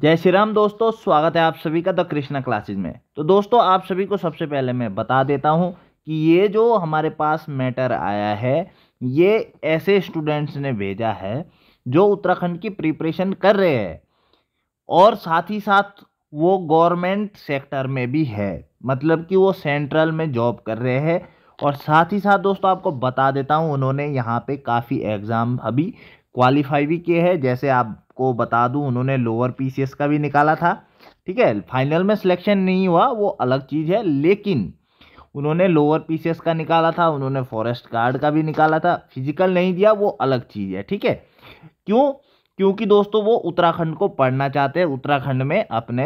जय श्री राम दोस्तों स्वागत है आप सभी का द कृष्णा क्लासेज में तो दोस्तों आप सभी को सबसे पहले मैं बता देता हूँ कि ये जो हमारे पास मैटर आया है ये ऐसे स्टूडेंट्स ने भेजा है जो उत्तराखंड की प्रिपरेशन कर रहे हैं और साथ ही साथ वो गवर्नमेंट सेक्टर में भी है मतलब कि वो सेंट्रल में जॉब कर रहे हैं और साथ ही साथ दोस्तों आपको बता देता हूँ उन्होंने यहाँ पे काफ़ी एग्ज़ाम अभी क्वालिफाई भी किए हैं जैसे आपको बता दूं उन्होंने लोअर पीसीएस का भी निकाला था ठीक है फाइनल में सिलेक्शन नहीं हुआ वो अलग चीज़ है लेकिन उन्होंने लोअर पीसीएस का निकाला था उन्होंने फॉरेस्ट गार्ड का भी निकाला था फिजिकल नहीं दिया वो अलग चीज़ है ठीक है क्यों क्योंकि दोस्तों वो उत्तराखंड को पढ़ना चाहते हैं उत्तराखंड में अपने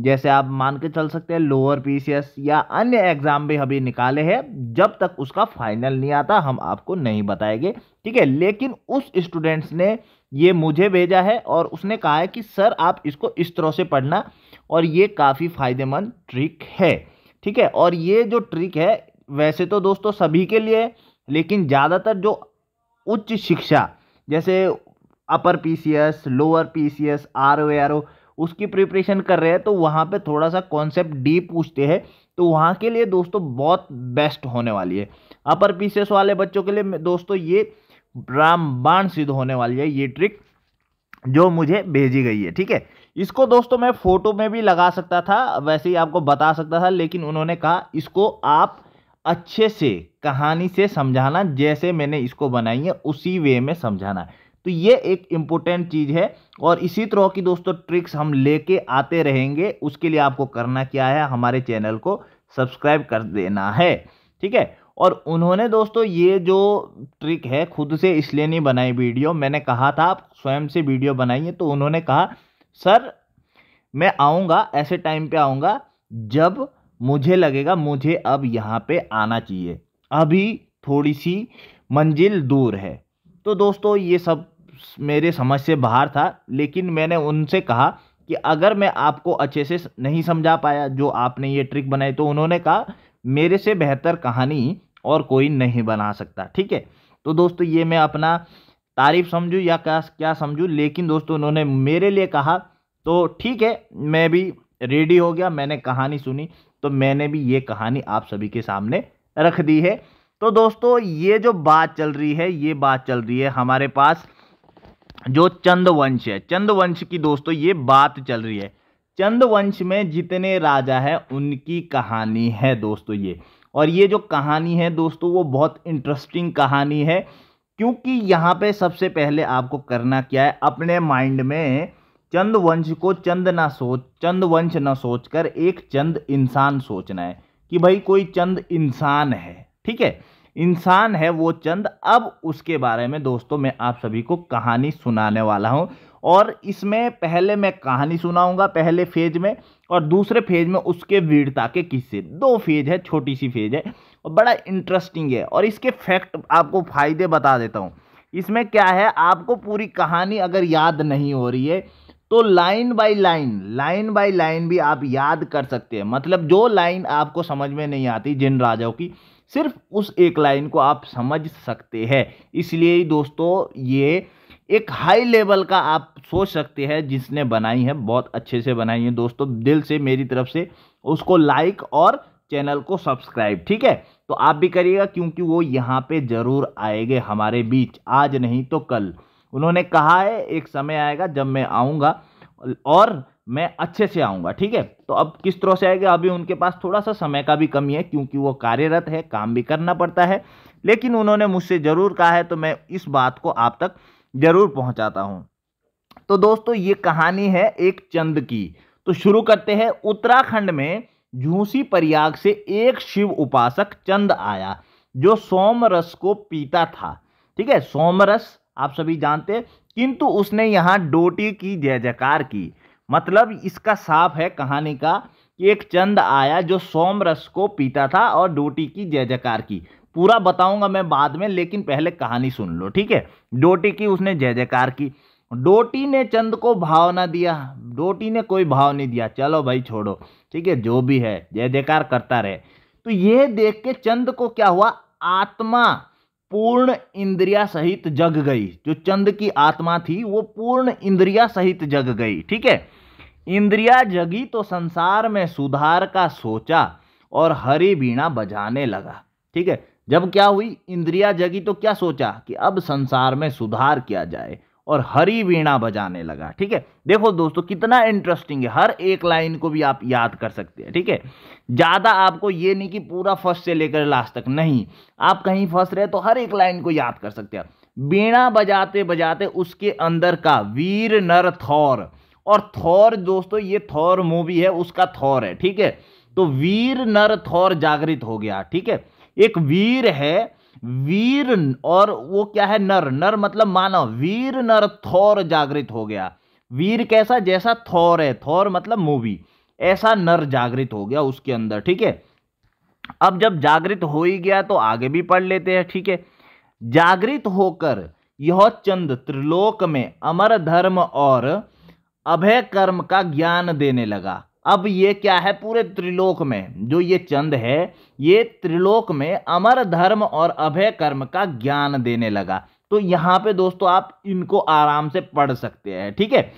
जैसे आप मान के चल सकते हैं लोअर पीसीएस या अन्य एग्जाम भी अभी निकाले हैं जब तक उसका फाइनल नहीं आता हम आपको नहीं बताएंगे ठीक है लेकिन उस स्टूडेंट्स ने ये मुझे भेजा है और उसने कहा है कि सर आप इसको इस तरह से पढ़ना और ये काफ़ी फायदेमंद ट्रिक है ठीक है और ये जो ट्रिक है वैसे तो दोस्तों सभी के लिए लेकिन ज़्यादातर जो उच्च शिक्षा जैसे upper PCS lower PCS RO R O उसकी प्रिपरेशन कर रहे हैं तो वहाँ पे थोड़ा सा कॉन्सेप्ट डीप पूछते हैं तो वहाँ के लिए दोस्तों बहुत बेस्ट होने वाली है अपर पीसेस वाले बच्चों के लिए दोस्तों ये रामबाण सिद्ध होने वाली है ये ट्रिक जो मुझे भेजी गई है ठीक है इसको दोस्तों मैं फ़ोटो में भी लगा सकता था वैसे ही आपको बता सकता था लेकिन उन्होंने कहा इसको आप अच्छे से कहानी से समझाना जैसे मैंने इसको बनाई है उसी वे में समझाना है तो ये एक इम्पोर्टेंट चीज़ है और इसी तरह की दोस्तों ट्रिक्स हम लेके आते रहेंगे उसके लिए आपको करना क्या है हमारे चैनल को सब्सक्राइब कर देना है ठीक है और उन्होंने दोस्तों ये जो ट्रिक है खुद से इसलिए नहीं बनाई वीडियो मैंने कहा था आप स्वयं से वीडियो बनाइए तो उन्होंने कहा सर मैं आऊँगा ऐसे टाइम पर आऊँगा जब मुझे लगेगा मुझे अब यहाँ पे आना चाहिए अभी थोड़ी सी मंजिल दूर है तो दोस्तों ये सब मेरे समझ से बाहर था लेकिन मैंने उनसे कहा कि अगर मैं आपको अच्छे से नहीं समझा पाया जो आपने ये ट्रिक बनाई तो उन्होंने कहा मेरे से बेहतर कहानी और कोई नहीं बना सकता ठीक है तो दोस्तों ये मैं अपना तारीफ समझूँ या क्या क्या समझूँ लेकिन दोस्तों उन्होंने मेरे लिए कहा तो ठीक है मैं भी रेडी हो गया मैंने कहानी सुनी तो मैंने भी ये कहानी आप सभी के सामने रख दी है तो दोस्तों ये जो बात चल रही है ये बात चल रही है हमारे पास जो चंदवंश है चंदवंश की दोस्तों ये बात चल रही है चंदवंश में जितने राजा हैं उनकी कहानी है दोस्तों ये और ये जो कहानी है दोस्तों वो बहुत इंटरेस्टिंग कहानी है क्योंकि यहाँ पे सबसे पहले आपको करना क्या है अपने माइंड में चंद वंश को चंद ना सोच चंद वंश ना सोच कर एक चंद इंसान सोचना है कि भाई कोई चंद इंसान है ठीक है इंसान है वो चंद अब उसके बारे में दोस्तों मैं आप सभी को कहानी सुनाने वाला हूँ और इसमें पहले मैं कहानी सुनाऊंगा पहले फेज में और दूसरे फेज में उसके वीरता के किस्से दो फेज है छोटी सी फेज है और बड़ा इंटरेस्टिंग है और इसके फैक्ट आपको फ़ायदे बता देता हूँ इसमें क्या है आपको पूरी कहानी अगर याद नहीं हो रही है तो line by line line by line भी आप याद कर सकते हैं मतलब जो लाइन आपको समझ में नहीं आती जिन राजाओं की सिर्फ उस एक लाइन को आप समझ सकते हैं इसलिए दोस्तों ये एक हाई लेवल का आप सोच सकते हैं जिसने बनाई है बहुत अच्छे से बनाई है दोस्तों दिल से मेरी तरफ से उसको लाइक और चैनल को सब्सक्राइब ठीक है तो आप भी करिएगा क्योंकि वो यहाँ पे ज़रूर आएंगे हमारे बीच आज नहीं तो कल उन्होंने कहा है एक समय आएगा जब मैं आऊँगा और मैं अच्छे से आऊँगा ठीक है तो अब किस तरह से आएगा अभी उनके पास थोड़ा सा समय का भी कमी है क्योंकि वो कार्यरत है काम भी करना पड़ता है लेकिन उन्होंने मुझसे ज़रूर कहा है तो मैं इस बात को आप तक ज़रूर पहुँचाता हूँ तो दोस्तों ये कहानी है एक चंद की तो शुरू करते हैं उत्तराखंड में झूसी प्रयाग से एक शिव उपासक चंद आया जो सोमरस को पीता था ठीक है सोमरस आप सभी जानते किंतु उसने यहाँ डोटी की जय जयकार की मतलब इसका साफ है कहानी का कि एक चंद आया जो सोम रस को पीता था और डोटी की जय जयकार की पूरा बताऊंगा मैं बाद में लेकिन पहले कहानी सुन लो ठीक है डोटी की उसने जय जयकार की डोटी ने चंद को भाव ना दिया डोटी ने कोई भाव नहीं दिया चलो भाई छोड़ो ठीक है जो भी है जय जयकार करता रहे तो ये देख के चंद को क्या हुआ आत्मा पूर्ण इंद्रिया सहित जग गई जो चंद की आत्मा थी वो पूर्ण इंद्रिया सहित जग गई ठीक है इंद्रिया जगी तो संसार में सुधार का सोचा और हरि बीणा बजाने लगा ठीक है जब क्या हुई इंद्रिया जगी तो क्या सोचा कि अब संसार में सुधार किया जाए और हरी वीणा बजाने लगा ठीक है देखो दोस्तों कितना इंटरेस्टिंग है हर एक लाइन को भी आप याद कर सकते हैं ठीक है ज़्यादा आपको ये नहीं कि पूरा फर्स्ट से लेकर लास्ट तक नहीं आप कहीं फंस रहे तो हर एक लाइन को याद कर सकते हैं वीणा बजाते बजाते उसके अंदर का वीर नर थौर और थौर दोस्तों ये थौर मूवी है उसका थौर है ठीक है तो वीर नर थौर जागृत हो गया ठीक है एक वीर है वीर और वो क्या है नर नर मतलब मानव वीर नर थौर जागृत हो गया वीर कैसा जैसा थौर है थौर मतलब मूवी ऐसा नर जागृत हो गया उसके अंदर ठीक है अब जब जागृत हो ही गया तो आगे भी पढ़ लेते हैं ठीक है जागृत होकर यह चंद त्रिलोक में अमर धर्म और अभय कर्म का ज्ञान देने लगा अब ये क्या है पूरे त्रिलोक में जो ये चंद है ये त्रिलोक में अमर धर्म और अभय कर्म का ज्ञान देने लगा तो यहाँ पे दोस्तों आप इनको आराम से पढ़ सकते हैं ठीक है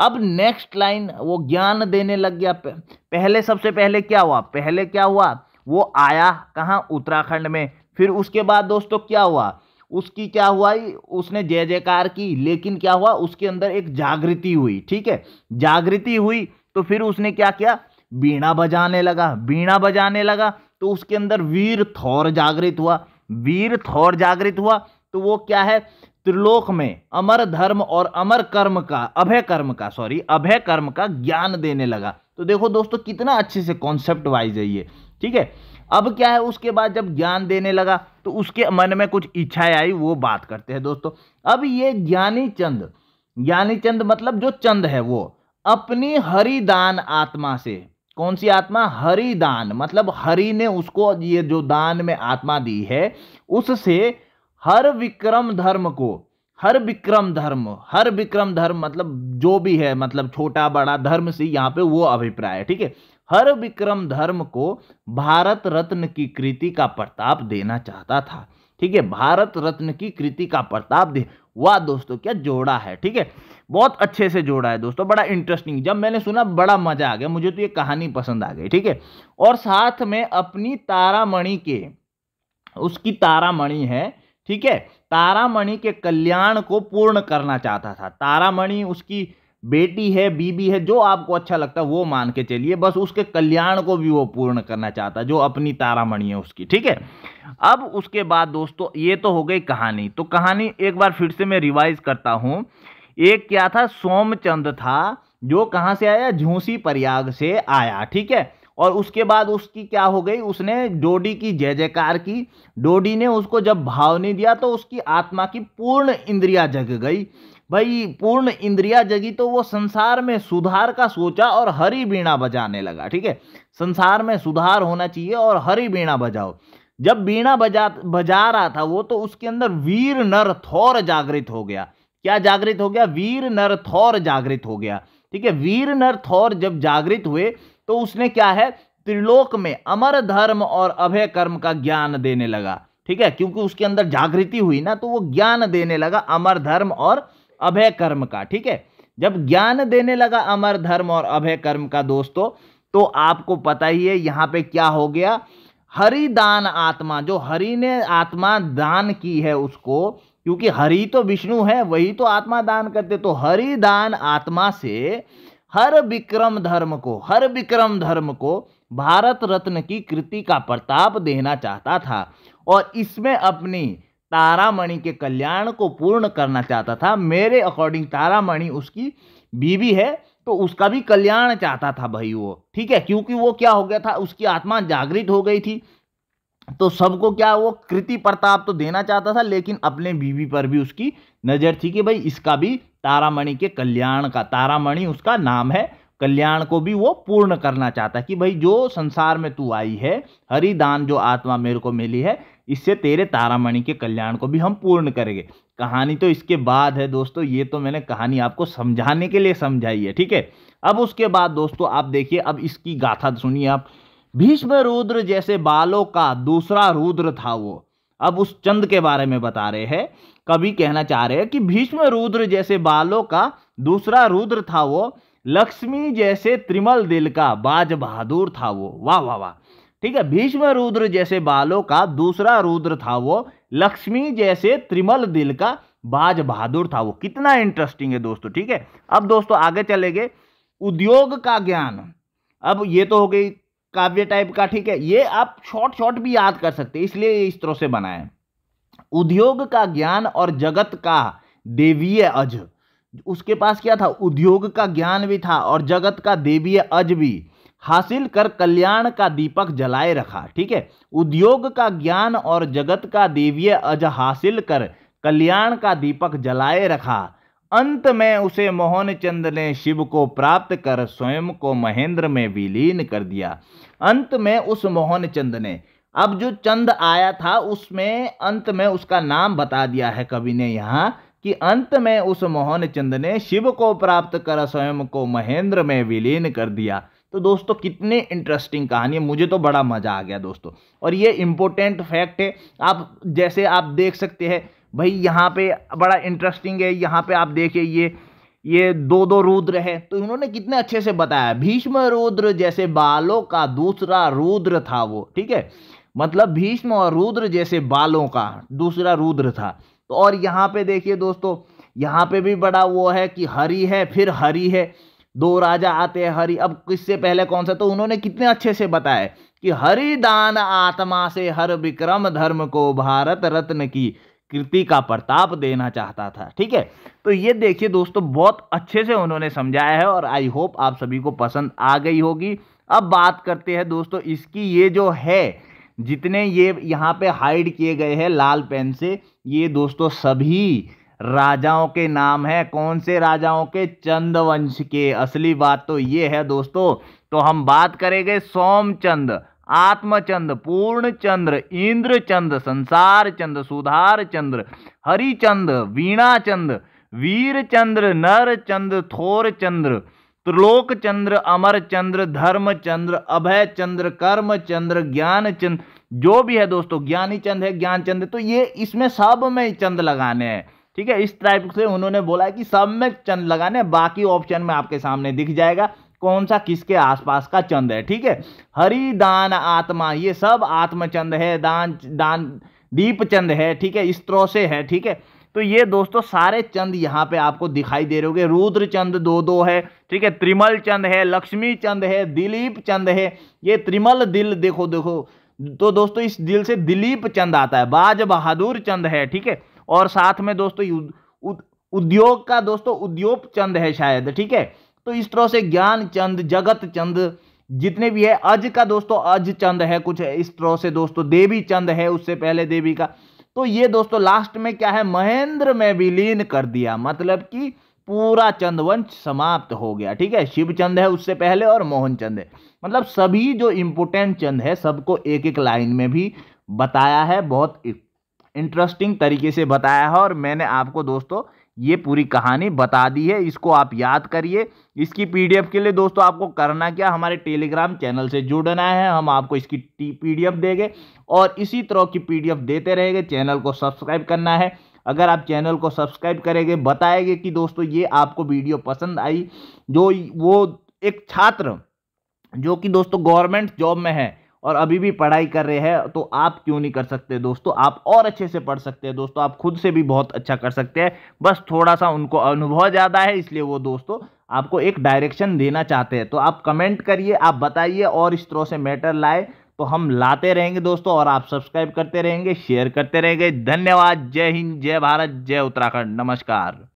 अब नेक्स्ट लाइन वो ज्ञान देने लग गया पहले सबसे पहले क्या हुआ पहले क्या हुआ वो आया कहाँ उत्तराखंड में फिर उसके बाद दोस्तों क्या हुआ उसकी क्या हुआ उसने जय जयकार की लेकिन क्या हुआ उसके अंदर एक जागृति हुई ठीक है जागृति हुई तो फिर उसने क्या किया बीणा बजाने लगा बीणा बजाने लगा तो उसके अंदर वीर थौर जागृत हुआ वीर थौर जागृत हुआ तो वो क्या है त्रिलोक में अमर धर्म और अमर कर्म का अभय कर्म का सॉरी अभय कर्म का ज्ञान देने लगा तो देखो दोस्तों कितना अच्छे से कॉन्सेप्ट वाइज है ये ठीक है अब क्या है उसके बाद जब ज्ञान देने लगा तो उसके मन में कुछ इच्छाएं आई वो बात करते हैं दोस्तों अब ये ज्ञानी चंद ज्ञानी चंद मतलब जो चंद है वो अपनी हरिदान आत्मा से कौन सी आत्मा हरिदान मतलब हरि ने उसको ये जो दान में आत्मा दी है उससे हर विक्रम धर्म को हर विक्रम धर्म हर विक्रम धर्म मतलब जो भी है मतलब छोटा बड़ा धर्म से यहाँ पे वो अभिप्राय है ठीक है हर विक्रम धर्म को भारत रत्न की कृति का प्रताप देना चाहता था ठीक है भारत रत्न की कृति का प्रताप दे वाह दोस्तों क्या जोड़ा है ठीक है बहुत अच्छे से जोड़ा है दोस्तों बड़ा इंटरेस्टिंग जब मैंने सुना बड़ा मजा आ गया मुझे तो ये कहानी पसंद आ गई ठीक है और साथ में अपनी तारामणि के उसकी तारामणि है ठीक है तारामणि के कल्याण को पूर्ण करना चाहता था तारामणि उसकी बेटी है बीबी है जो आपको अच्छा लगता है वो मान के चलिए बस उसके कल्याण को भी वो पूर्ण करना चाहता है जो अपनी तारामणि है उसकी ठीक है अब उसके बाद दोस्तों ये तो हो गई कहानी तो कहानी एक बार फिर से मैं रिवाइज करता हूँ एक क्या था सोमचंद था जो कहाँ से आया झूसी प्रयाग से आया ठीक है और उसके बाद उसकी क्या हो गई उसने डोडी की जय जयकार की डोडी ने उसको जब भाव नहीं दिया तो उसकी आत्मा की पूर्ण इंद्रिया जग गई भाई पूर्ण इंद्रिया जगी तो वो संसार में सुधार का सोचा और हरी बीणा बजाने लगा ठीक है संसार में सुधार होना चाहिए और हरी बीणा बजाओ जब बीणा बजा बजा रहा था वो तो उसके अंदर वीर नर थौर जागृत हो गया क्या जागृत हो गया वीर नर थौर जागृत हो गया ठीक है वीर नर थौर जब जागृत हुए तो उसने क्या है त्रिलोक में अमर धर्म और अभय कर्म का ज्ञान देने लगा ठीक है क्योंकि उसके अंदर जागृति हुई ना तो वो ज्ञान देने लगा अमर धर्म और अभय कर्म का ठीक है जब ज्ञान देने लगा अमर धर्म और अभय कर्म का दोस्तों तो आपको पता ही है यहाँ पे क्या हो गया हरि दान आत्मा जो हरि ने आत्मा दान की है उसको क्योंकि हरि तो विष्णु है वही तो आत्मा दान करते तो हरि दान आत्मा से हर विक्रम धर्म को हर विक्रम धर्म को भारत रत्न की कृति का प्रताप देना चाहता था और इसमें अपनी तारामणि के कल्याण को पूर्ण करना चाहता था मेरे अकॉर्डिंग तारामणि उसकी बीवी है तो उसका भी कल्याण चाहता था भाई वो ठीक है क्योंकि वो क्या हो गया था उसकी आत्मा जागृत हो गई थी तो सबको क्या वो कृति प्रताप तो देना चाहता था लेकिन अपने बीवी पर भी उसकी नज़र थी कि भाई इसका भी तारामणि के कल्याण का तारामणि उसका नाम है कल्याण को भी वो पूर्ण करना चाहता है कि भाई जो संसार में तू आई है हरिदान जो आत्मा मेरे को मिली है इससे तेरे तारामणि के कल्याण को भी हम पूर्ण करेंगे कहानी तो इसके बाद है दोस्तों ये तो मैंने कहानी आपको समझाने के लिए समझाई है ठीक है अब उसके बाद दोस्तों आप देखिए अब इसकी गाथा सुनिए आप भीष्म रुद्र जैसे बालों का दूसरा रुद्र था वो अब उस चंद के बारे में बता रहे हैं कभी कहना चाह रहे हैं कि भीष्म रुद्र जैसे बालों का दूसरा रुद्र था वो लक्ष्मी जैसे त्रिमल दिल का बाज बहादुर था वो वाह वाह वाह ठीक है भीष्म रुद्र जैसे बालों का दूसरा रुद्र था वो लक्ष्मी जैसे त्रिमल दिल का बाज बहादुर था वो कितना इंटरेस्टिंग है दोस्तों ठीक है अब दोस्तों आगे चले गए उद्योग का ज्ञान अब ये तो हो गई काव्य टाइप का ठीक है ये आप शॉर्ट शॉर्ट भी याद कर सकते हैं इसलिए इस तरह से बनाए उद्योग का ज्ञान और जगत का देवीय अज उसके पास क्या था उद्योग का ज्ञान भी था और जगत का देवीय अज भी हासिल कर कल्याण का दीपक जलाए रखा ठीक है उद्योग का ज्ञान और जगत का देवीय अज हासिल कर कल्याण का दीपक जलाए रखा अंत में उसे मोहन चंद ने शिव को प्राप्त कर स्वयं को महेंद्र में विलीन कर दिया अंत में उस मोहन चंद ने अब जो चंद आया था उसमें अंत में उसका नाम बता दिया है कवि ने यहाँ कि अंत में उस मोहन चंद ने शिव को प्राप्त कर स्वयं को महेंद्र में विलीन कर दिया तो दोस्तों कितने इंटरेस्टिंग कहानी है मुझे तो बड़ा मज़ा आ गया दोस्तों और ये इम्पोर्टेंट फैक्ट है आप जैसे आप देख सकते हैं भाई यहाँ पे बड़ा इंटरेस्टिंग है यहाँ पे आप देखिए ये ये दो दो रुद्र है तो इन्होंने कितने अच्छे से बताया भीष्म रुद्र जैसे बालों का दूसरा रुद्र था वो ठीक है मतलब भीष्म और रुद्र जैसे बालों का दूसरा रुद्र था तो और यहाँ पे देखिए दोस्तों यहाँ पे भी बड़ा वो है कि हरी है फिर हरी है दो राजा आते हैं हरि अब किससे पहले कौन सा तो उन्होंने कितने अच्छे से बताया कि हरि दान आत्मा से हर विक्रम धर्म को भारत रत्न की कृति का प्रताप देना चाहता था ठीक है तो ये देखिए दोस्तों बहुत अच्छे से उन्होंने समझाया है और आई होप आप सभी को पसंद आ गई होगी अब बात करते हैं दोस्तों इसकी ये जो है जितने ये यहाँ पे हाइड किए गए हैं लाल पेन से ये दोस्तों सभी राजाओं के नाम है कौन से राजाओं के चंद वंश के असली बात तो ये है दोस्तों तो हम बात करेंगे सोमचंद आत्मचंद पूर्ण संसार इंद्रचंद सुधार चंद्र हरिचंद वीणाचंद वीरचंद्र धर्म चंद्र अभय चंद्र कर्म चंद्र कर्मचंद्र चंद जो भी है दोस्तों ज्ञानी चंद है ज्ञान चंद तो ये इसमें सब में चंद लगाने हैं ठीक है इस टाइप से उन्होंने बोला कि सब में चंद लगाने बाकी ऑप्शन में आपके सामने दिख जाएगा कौन सा किसके आसपास का चंद है ठीक है हरि दान आत्मा ये सब आत्मचंद है दान दान दीप चंद है ठीक है इस तरह से है ठीक है तो ये दोस्तों सारे चंद यहाँ पे आपको दिखाई दे रहे हो रुद्र चंद दो दो है ठीक है त्रिमल चंद है लक्ष्मी चंद है दिलीप चंद है ये त्रिमल दिल देखो देखो तो दोस्तों इस दिल से दिलीप चंद आता है बाज बहादुर चंद है ठीक है और साथ में दोस्तों उद, उद्योग का दोस्तों उद्योग चंद है शायद ठीक है तो इस तरह से ज्ञान चंद जगत चंद जितने भी है अज का दोस्तों अज चंद है कुछ इस तरह से दोस्तों देवी चंद है उससे पहले देवी का तो ये दोस्तों लास्ट में क्या है महेंद्र में विलीन कर दिया मतलब कि पूरा चंदवंश समाप्त हो गया ठीक है शिव चंद है उससे पहले और मोहन चंद है मतलब सभी जो इम्पोर्टेंट चंद है सबको एक एक लाइन में भी बताया है बहुत इंटरेस्टिंग तरीके से बताया है और मैंने आपको दोस्तों ये पूरी कहानी बता दी है इसको आप याद करिए इसकी पीडीएफ के लिए दोस्तों आपको करना क्या हमारे टेलीग्राम चैनल से जुड़ना है हम आपको इसकी पीडीएफ देंगे और इसी तरह की पीडीएफ देते रहेंगे चैनल को सब्सक्राइब करना है अगर आप चैनल को सब्सक्राइब करेंगे बताएंगे कि दोस्तों ये आपको वीडियो पसंद आई जो वो एक छात्र जो कि दोस्तों गवर्नमेंट जॉब में है और अभी भी पढ़ाई कर रहे हैं तो आप क्यों नहीं कर सकते दोस्तों आप और अच्छे से पढ़ सकते हैं दोस्तों आप खुद से भी बहुत अच्छा कर सकते हैं बस थोड़ा सा उनको अनुभव ज़्यादा है इसलिए वो दोस्तों आपको एक डायरेक्शन देना चाहते हैं तो आप कमेंट करिए आप बताइए और इस तरह से मैटर लाए तो हम लाते रहेंगे दोस्तों और आप सब्सक्राइब करते रहेंगे शेयर करते रहेंगे धन्यवाद जय हिंद जय भारत जय उत्तराखंड नमस्कार